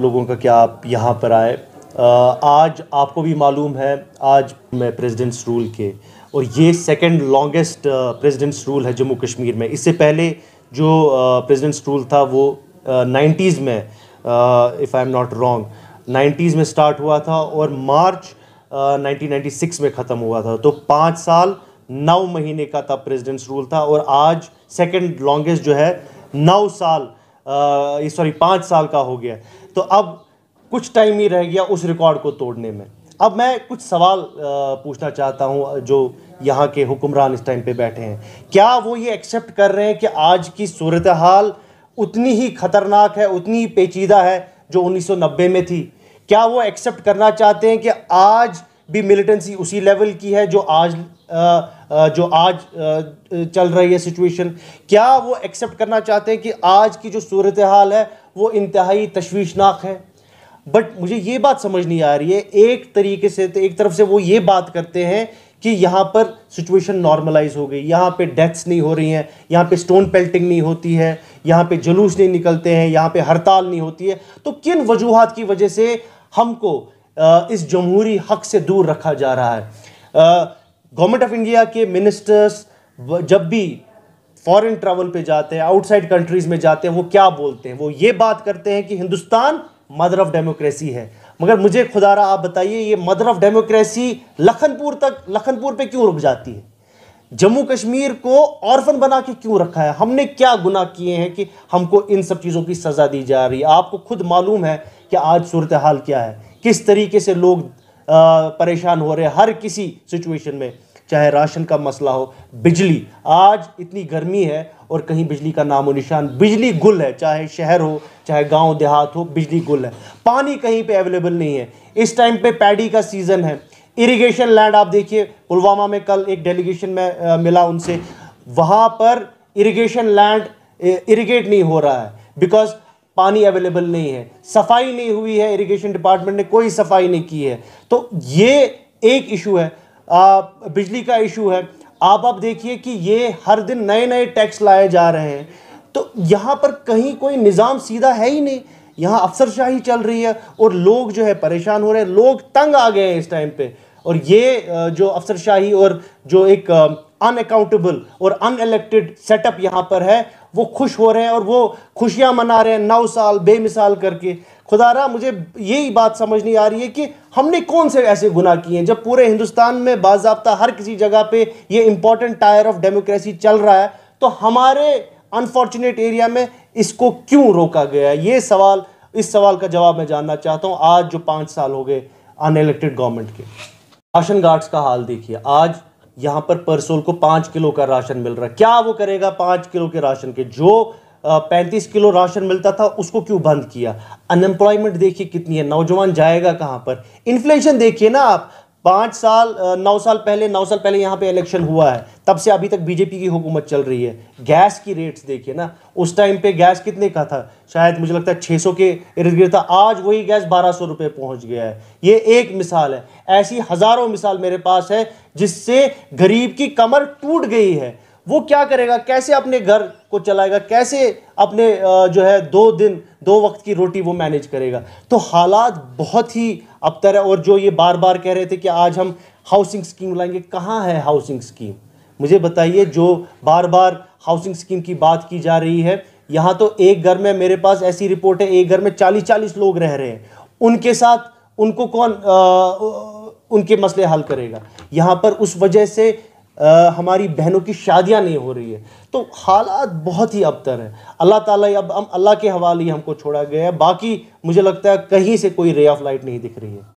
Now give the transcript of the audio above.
लोगों का क्या आप यहाँ पर आए आज आपको भी मालूम है आज मैं प्रेसिडेंट्स रूल के और ये सेकंड लॉन्गेस्ट प्रेसिडेंट्स रूल है जम्मू कश्मीर में इससे पहले जो प्रेसिडेंट्स रूल था वो नाइन्टीज़ में if I am not wrong nineties में स्टार्ट हुआ था और मार्च नाइनटीन नाइन्टी सिक्स में ख़त्म हुआ था तो पाँच साल नौ महीने का तब प्रेसिडेंट्स रूल था और आज सेकंड लॉन्गेस्ट जो है नौ साल सॉरी पाँच साल का हो गया तो अब कुछ टाइम ही रह गया उस रिकॉर्ड को तोड़ने में अब मैं कुछ सवाल पूछना चाहता हूँ जो यहाँ के हुक्मरान इस टाइम पे बैठे हैं क्या वो ये एक्सेप्ट कर रहे हैं कि आज की सूरत हाल उतनी ही ख़तरनाक है उतनी ही पेचीदा है जो 1990 में थी क्या वो एक्सेप्ट करना चाहते हैं कि आज भी मिलिटेंसी उसी लेवल की है जो आज जो आज चल रही है सिचुएशन क्या वो एक्सेप्ट करना चाहते हैं कि आज की जो सूरत हाल है वो इंतहाई तशवीशनाक है बट मुझे ये बात समझ नहीं आ रही है एक तरीके से तो एक तरफ से वो ये बात करते हैं कि यहाँ पर सिचुएशन नॉर्मलाइज हो गई यहाँ पे डेथ्स नहीं हो रही हैं यहाँ पे स्टोन पेल्टिंग नहीं होती है यहाँ पे जुलूस नहीं निकलते हैं यहाँ पे हड़ताल नहीं होती है तो किन वजूहत की वजह से हमको इस जमहूरी हक से दूर रखा जा रहा है गवर्नमेंट ऑफ इंडिया के मिनिस्टर्स जब भी फॉरेन ट्रैवल पे जाते हैं आउटसाइड कंट्रीज में जाते हैं वो क्या बोलते हैं वो ये बात करते हैं कि हिंदुस्तान मदर ऑफ डेमोक्रेसी है मगर मुझे खुदारा आप बताइए ये मदर ऑफ डेमोक्रेसी लखनपुर तक लखनपुर पे क्यों रुक जाती है जम्मू कश्मीर को ऑर्फन बना के क्यों रखा है हमने क्या गुनाह किए हैं कि हमको इन सब चीज़ों की सज़ा दी जा रही है आपको खुद मालूम है कि आज सूरत हाल क्या है किस तरीके से लोग परेशान हो रहे हैं हर किसी सिचुएशन में चाहे राशन का मसला हो बिजली आज इतनी गर्मी है और कहीं बिजली का नामो निशान बिजली गुल है चाहे शहर हो चाहे गांव देहात हो बिजली गुल है पानी कहीं पे अवेलेबल नहीं है इस टाइम पे पैडी का सीज़न है इरिगेशन लैंड आप देखिए पुलवामा में कल एक डेलीगेशन में आ, मिला उनसे वहाँ पर इरीगेशन लैंड इरीगेट नहीं हो रहा है बिकॉज पानी अवेलेबल नहीं है सफाई नहीं हुई है इरिगेशन डिपार्टमेंट ने कोई सफाई नहीं की है तो ये एक इशू है बिजली का इशू है आप आप देखिए कि ये हर दिन नए नए टैक्स लाए जा रहे हैं तो यहाँ पर कहीं कोई निज़ाम सीधा है ही नहीं यहाँ अफसरशाही चल रही है और लोग जो है परेशान हो रहे हैं लोग तंग आ गए हैं इस टाइम पे और ये जो अफसरशाही और जो एक अनअकाउंटेबल और अनएलेक्टेड सेटअप यहाँ पर है वो खुश हो रहे हैं और वो खुशियाँ मना रहे हैं नौ साल बेमिसाल करके खुदारा मुझे यही बात समझ नहीं आ रही है कि हमने कौन से ऐसे गुनाह किए हैं जब पूरे हिंदुस्तान में बाबा हर किसी जगह पे ये इम्पोर्टेंट टायर ऑफ डेमोक्रेसी चल रहा है तो हमारे अनफॉर्चुनेट एरिया में इसको क्यों रोका गया है ये सवाल इस सवाल का जवाब मैं जानना चाहता हूँ आज जो पाँच साल हो गए अनइलेक्टेड गवर्नमेंट के राशन गार्ड्स का हाल देखिए आज यहां पर परसोल को पांच किलो का राशन मिल रहा है क्या वो करेगा पांच किलो के राशन के जो पैंतीस किलो राशन मिलता था उसको क्यों बंद किया अनएम्प्लॉयमेंट देखिए कितनी है नौजवान जाएगा कहां पर इन्फ्लेशन देखिए ना आप पाँच साल नौ साल पहले नौ साल पहले यहाँ पे इलेक्शन हुआ है तब से अभी तक बीजेपी की हुकूमत चल रही है गैस की रेट्स देखिए ना उस टाइम पे गैस कितने का था शायद मुझे लगता है 600 के इर्द गिर्द था आज वही गैस बारह सौ रुपये पहुँच गया है ये एक मिसाल है ऐसी हज़ारों मिसाल मेरे पास है जिससे गरीब की कमर टूट गई है वो क्या करेगा कैसे अपने घर को चलाएगा कैसे अपने जो है दो दिन दो वक्त की रोटी वो मैनेज करेगा तो हालात बहुत ही अबतर है और जो ये बार बार कह रहे थे कि आज हम हाउसिंग स्कीम लाएंगे कहाँ है हाउसिंग स्कीम मुझे बताइए जो बार बार हाउसिंग स्कीम की बात की जा रही है यहाँ तो एक घर में मेरे पास ऐसी रिपोर्ट है एक घर में चालीस चालीस लोग रह रहे हैं उनके साथ उनको कौन आ, उनके मसले हल करेगा यहाँ पर उस वजह से आ, हमारी बहनों की शादियां नहीं हो रही है तो हालात बहुत ही अबतर है अल्लाह ताला अब हम अल्लाह के हवाले हमको छोड़ा गया है बाकी मुझे लगता है कहीं से कोई रे ऑफ लाइट नहीं दिख रही है